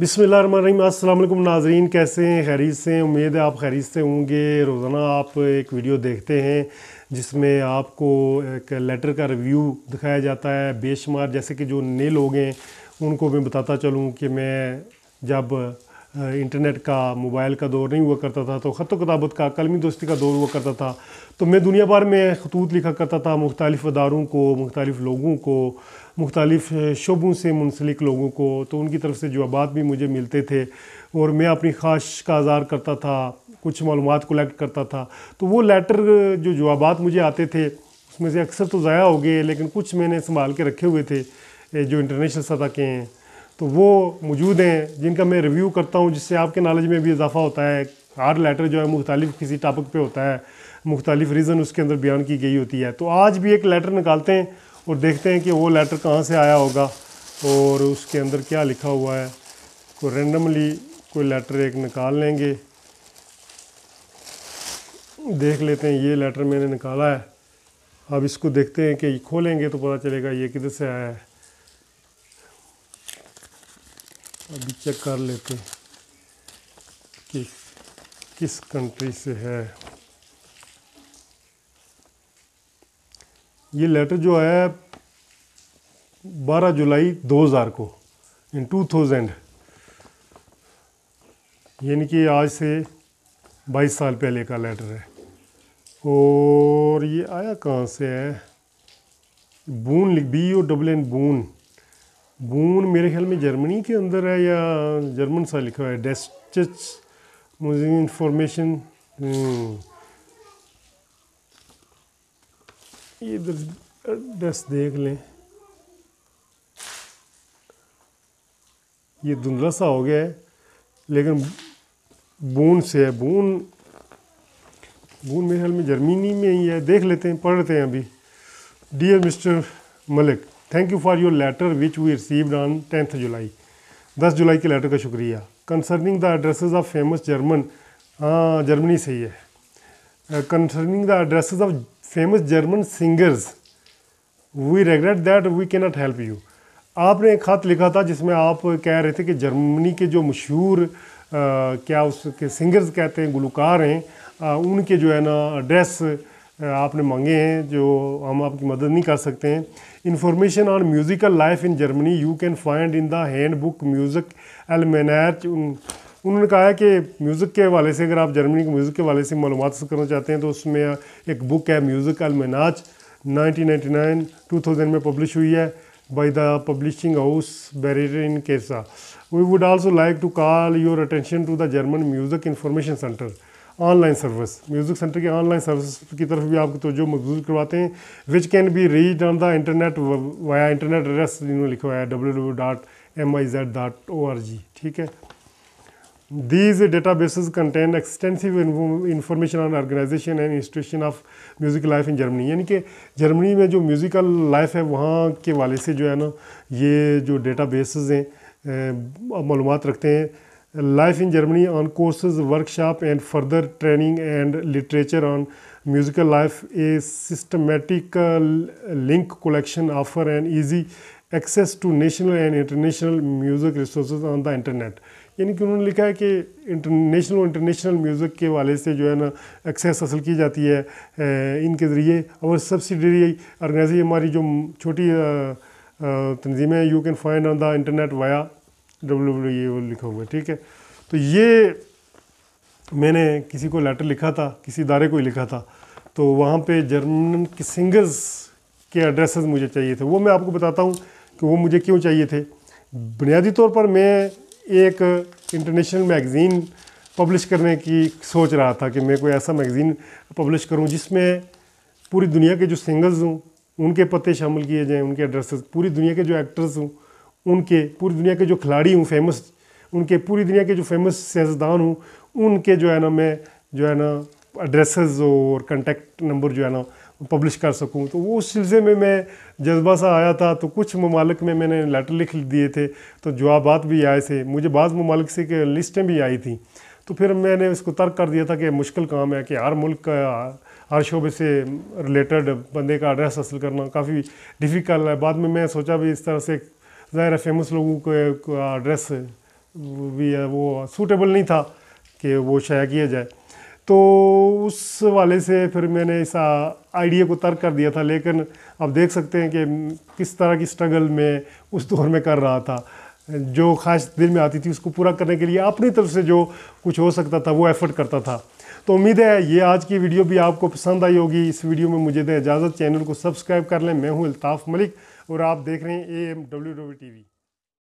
अल्लाम नाजरीन कैसे हैं खैरीत से उम्मीद है आप खैरीत से होंगे रोज़ाना आप एक वीडियो देखते हैं जिसमें आपको एक लेटर का रिव्यू दिखाया जाता है बेशुमार जैसे कि जो नए लोग हैं उनको मैं बताता चलूँ कि मैं जब इंटरनेट का मोबाइल का दौर नहीं हुआ करता था तो ख़त कताबत का कलमी दोस्ती का दौर हुआ करता था तो मैं दुनिया भर में खतूत लिखा करता था मुख्तलिफ़ अदारों को मुख्तलिफ़ लोगों को मुख्तलिफ़ शोबों से मुंसलिक लोगों को तो उनकी तरफ से जवाब भी मुझे मिलते थे और मैं अपनी ख्वाहिश का आज़ार करता था कुछ मालूम कलेक्ट करता था तो वो लेटर जो जवाब मुझे आते थे उसमें से अक्सर तो ज़ाया हो गए लेकिन कुछ मैंने संभाल के रखे हुए थे जो इंटरनेशनल सतह के हैं तो वो मौजूद हैं जिनका मैं रिव्यू करता हूँ जिससे आपके नॉलेज में भी इजाफा होता है हर लेटर जो है मुख्तलिफ किसी टॉपिक पे होता है मुख्तलिफ रीज़न उसके अंदर बयान की गई होती है तो आज भी एक लेटर निकालते हैं और देखते हैं कि वो लेटर कहाँ से आया होगा और उसके अंदर क्या लिखा हुआ है को तो रेंडमली कोई लेटर एक निकाल लेंगे देख लेते हैं ये लेटर मैंने निकाला है अब इसको देखते हैं कि खोलेंगे तो पता चलेगा ये किधर से आया है अभी चेक कर लेते किस किस कंट्री से है ये लेटर जो है 12 जुलाई 2000 को इन 2000 यानी कि आज से 22 साल पहले का लेटर है और ये आया कहाँ से है बून लिख B O double N boon goon मेरे ख्याल में जर्मनी के अंदर है या जर्मन सा लिखा हुआ है डेस्ट मुझे इंफॉर्मेशन ये इधर एड्रेस देख लें ये धुंधला सा हो गया है लेकिन बून से है बून बून मेरे ख्याल में जर्मनी में ही है देख लेते हैं पढ़ लेते हैं अभी dear mister Malik thank you for your letter which we received on tenth July दस जुलाई के लेटर का शुक्रिया concerning the addresses of famous German हाँ जर्मनी से ही है concerning the addresses of famous German singers we regret that we can not help you आपने एक खत लिखा था जिसमें आप कह रहे थे कि जर्मनी के जो मशहूर क्या उसके सिंगर्स कहते हैं गुलकार हैं आ, उनके जो है ना एड्रेस आपने मांगे हैं जो हम आपकी मदद नहीं कर सकते हैं information on musical life in Germany you can find in the handbook music almanac उन्होंने कहा है कि म्यूज़िक के हवाले से अगर आप जर्मनी के म्यूज़िक के हवाले से मालूम हासिल करना चाहते हैं तो उसमें एक बुक है म्यूज़िक अलमनाज 1999 2000 में पब्लिश हुई है बाई द पब्लिशिंग हाउस बैरियर in Kassel we would also like to call your attention to the German music information centre online service music centre के ऑनलाइन सर्विस की तरफ भी आपको तोजो मजबूत करवाते हैं which can be reached on the internet via internet address जिन्होंने लिखा हुआ है W W dot M I Z dot O R G ठीक है these database contain extensive information on organisation and institution of music life in Germany यानी कि Germany में जो म्यूज़िकल लाइफ है वहाँ के वाले से जो है ना ये जो डेटा बेस हैं मालूम रखते हैं life in Germany on courses workshop and further training and literature on musical life a systematic link link offer and easy access to national and international music resource on the internet यानी कि उन्होंने लिखा है कि international और international music के वाले से जो है ना एक्सेस हासिल की जाती है इनके ज़रिए और सब्सिडरी ऑर्गेनाइजेशन हमारी जो छोटी तनजीमें you can find on the internet via W W ये वो लिखा हुआ है ठीक है तो ये मैंने किसी को लेटर लिखा था किसी इदारे को ही लिखा था तो वहाँ पे जर्मन के सिंगर्स के एड्रेसेस मुझे चाहिए थे वो मैं आपको बताता हूँ कि वो मुझे क्यों चाहिए थे बुनियादी तौर पर मैं एक इंटरनेशनल मैगज़ीन पब्लिश करने की सोच रहा था कि मैं कोई ऐसा मैगज़ीन पब्लिश करूँ जिसमें पूरी दुनिया के जो सिंगर्स हूँ उनके पते शामिल किए जाएँ उनके एड्रेसेस पूरी दुनिया के जो एक्टर्स हूँ उनके पूरी दुनिया के जो खिलाड़ी हूँ फेमस उनके पूरी दुनिया के जो फेमस साइंसदान हूँ उनके जो है ना मैं जो है ना एड्रेसेस और कंटेक्ट नंबर जो है ना पब्लिश कर सकूँ तो वो उस सिलसिले में मैं जज्बा सा आया था तो कुछ ममालक में मैंने लेटर लिख दिए थे तो जवाब भी आए थे मुझे बाद ममालक से लिस्टें भी आई थी तो फिर मैंने उसको तर्क कर दिया था कि मुश्किल काम है कि हर मुल्क का हर शोबे से रिलेटेड बंदे का एड्रेस हासिल करना काफ़ी डिफ़िकल्ट है बाद में मैं सोचा भी इस तरह से ज़ाहिर है फेमस लोगों के ड्रेस भी है वो सूटेबल नहीं था कि वो शाया किया जाए तो उस वाले से फिर मैंने इस आइडिया को तर्क कर दिया था लेकिन आप देख सकते हैं कि किस तरह की स्ट्रगल में उस दौर में कर रहा था जो ख्वाहिश दिल में आती थी उसको पूरा करने के लिए अपनी तरफ से जो कुछ हो सकता था वो एफ़र्ट करता था तो उम्मीद है ये आज की वीडियो भी आपको पसंद आई होगी इस वीडियो में मुझे दें इजाज़त चैनल को सब्सक्राइब कर लें मैं हूँ अल्ताफ़ मलिक और आप देख रहे हैं A M W W T we